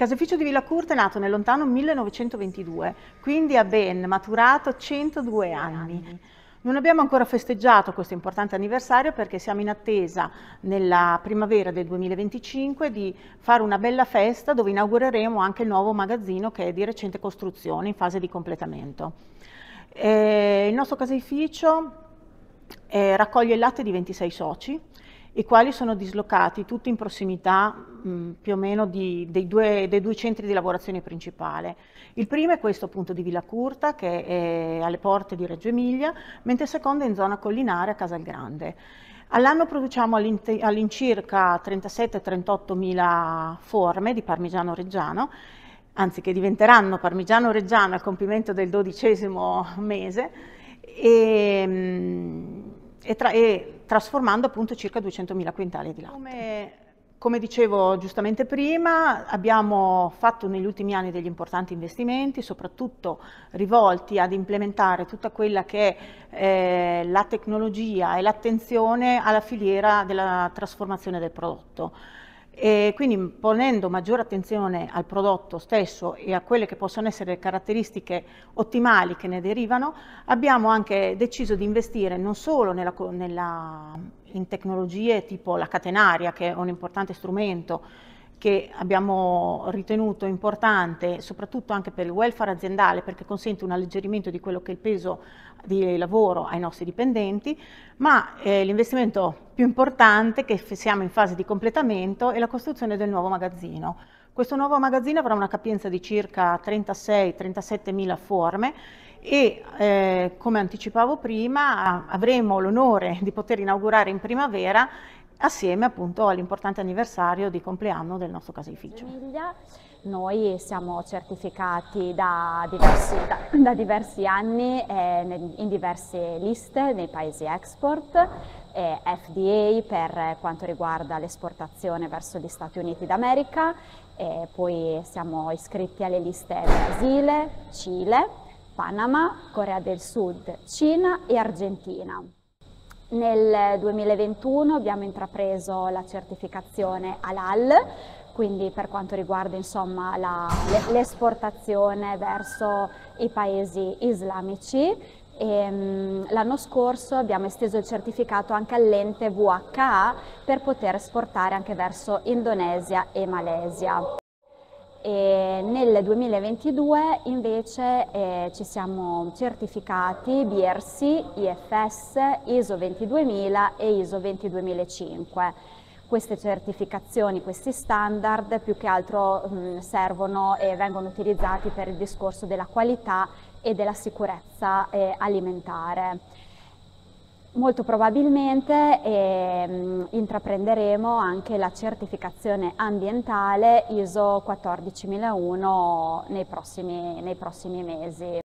Caseificio di Villa Curta è nato nel lontano 1922, quindi ha ben maturato 102 anni. Non abbiamo ancora festeggiato questo importante anniversario perché siamo in attesa nella primavera del 2025 di fare una bella festa dove inaugureremo anche il nuovo magazzino che è di recente costruzione in fase di completamento. Eh, il nostro caseificio eh, raccoglie il latte di 26 soci i quali sono dislocati tutti in prossimità mh, più o meno di, dei, due, dei, due, centri di lavorazione principale. Il primo è questo appunto di Villa Curta che è alle porte di Reggio Emilia, mentre il secondo è in zona collinare a Casalgrande. All'anno produciamo all'incirca 37-38 mila forme di parmigiano reggiano, anzi che diventeranno parmigiano reggiano al compimento del dodicesimo mese, e, e tra, e trasformando appunto circa 200.000 quintali di latte. Come, come dicevo giustamente prima, abbiamo fatto negli ultimi anni degli importanti investimenti, soprattutto rivolti ad implementare tutta quella che è eh, la tecnologia e l'attenzione alla filiera della trasformazione del prodotto. E quindi ponendo maggiore attenzione al prodotto stesso e a quelle che possono essere le caratteristiche ottimali che ne derivano, abbiamo anche deciso di investire non solo nella, nella, in tecnologie tipo la catenaria, che è un importante strumento che abbiamo ritenuto importante soprattutto anche per il welfare aziendale perché consente un alleggerimento di quello che è il peso di lavoro ai nostri dipendenti, ma eh, l'investimento più importante che siamo in fase di completamento è la costruzione del nuovo magazzino. Questo nuovo magazzino avrà una capienza di circa 36-37 mila forme e eh, come anticipavo prima avremo l'onore di poter inaugurare in primavera assieme appunto all'importante anniversario di compleanno del nostro caseificio. Noi siamo certificati da diversi, da, da diversi anni eh, in diverse liste nei paesi export eh, FDA per quanto riguarda l'esportazione verso gli Stati Uniti d'America, eh, poi siamo iscritti alle liste Brasile, Cile, Panama, Corea del Sud, Cina e Argentina. Nel 2021 eh, abbiamo intrapreso la certificazione Alal, quindi per quanto riguarda l'esportazione verso i paesi islamici Ehm, l'anno scorso abbiamo esteso il certificato anche all'ente VHA per poter esportare anche verso Indonesia e Malesia. E nel 2022 invece eh, ci siamo certificati BRC, IFS, ISO 22000 e ISO 22005. Queste certificazioni, questi standard più che altro mh, mm, servono e vengono utilizzati per il discorso della qualità e della sicurezza eh, alimentare. Molto probabilmente eh, intraprenderemo anche la certificazione ambientale ISO 14001 nei prossimi, nei prossimi mesi.